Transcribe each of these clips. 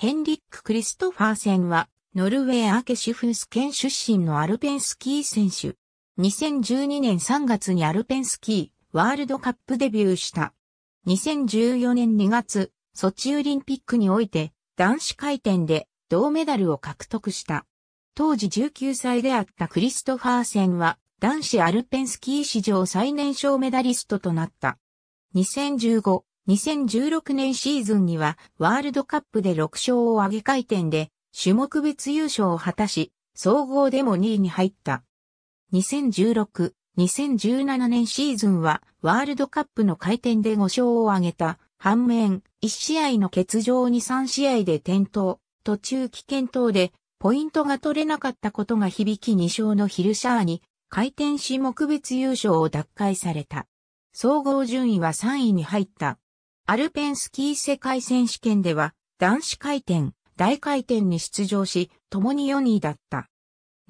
ヘンリック・クリストファーセンは、ノルウェー・アーケシュフンス県出身のアルペンスキー選手。2012年3月にアルペンスキーワールドカップデビューした。2014年2月、ソチオリンピックにおいて男子回転で銅メダルを獲得した。当時19歳であったクリストファーセンは男子アルペンスキー史上最年少メダリストとなった。2015 2016年シーズンにはワールドカップで6勝を挙げ回転で種目別優勝を果たし、総合でも2位に入った。2016、2017年シーズンはワールドカップの回転で5勝を挙げた。反面、1試合の欠場に3試合で転倒、途中危険等でポイントが取れなかったことが響き2勝のヒルシャーに回転種目別優勝を奪回された。総合順位は3位に入った。アルペンスキー世界選手権では、男子回転、大回転に出場し、共に4位だった。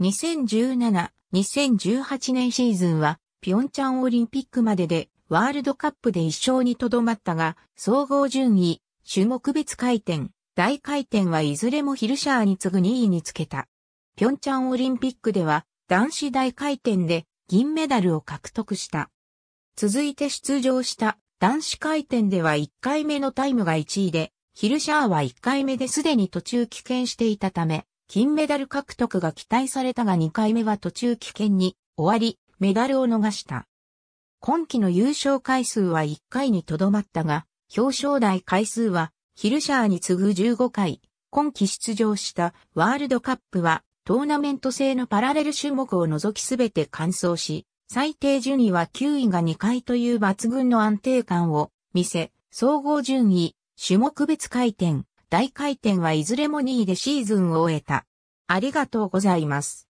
2017、2018年シーズンは、ピョンチャンオリンピックまでで、ワールドカップで一勝にとどまったが、総合順位、種目別回転、大回転はいずれもヒルシャーに次ぐ2位につけた。ピョンチャンオリンピックでは、男子大回転で銀メダルを獲得した。続いて出場した男子回転では1回目のタイムが1位で、ヒルシャーは1回目ですでに途中棄権していたため、金メダル獲得が期待されたが2回目は途中棄権に終わり、メダルを逃した。今季の優勝回数は1回にとどまったが、表彰台回数はヒルシャーに次ぐ15回、今季出場したワールドカップはトーナメント制のパラレル種目を除きすべて完走し、最低順位は9位が2回という抜群の安定感を見せ、総合順位、種目別回転、大回転はいずれも2位でシーズンを終えた。ありがとうございます。